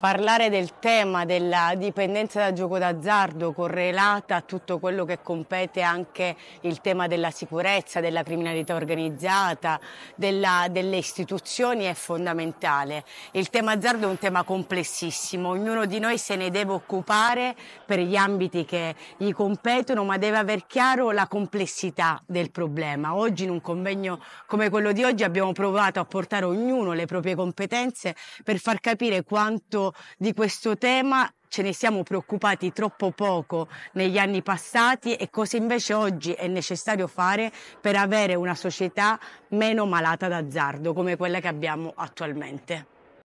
Parlare del tema della dipendenza da gioco d'azzardo correlata a tutto quello che compete anche il tema della sicurezza, della criminalità organizzata, della, delle istituzioni è fondamentale. Il tema azzardo è un tema complessissimo, ognuno di noi se ne deve occupare per gli ambiti che gli competono, ma deve aver chiaro la complessità del problema. Oggi in un convegno come quello di oggi abbiamo provato a portare ognuno le proprie competenze per far capire quanto di questo tema ce ne siamo preoccupati troppo poco negli anni passati e cosa invece oggi è necessario fare per avere una società meno malata d'azzardo come quella che abbiamo attualmente.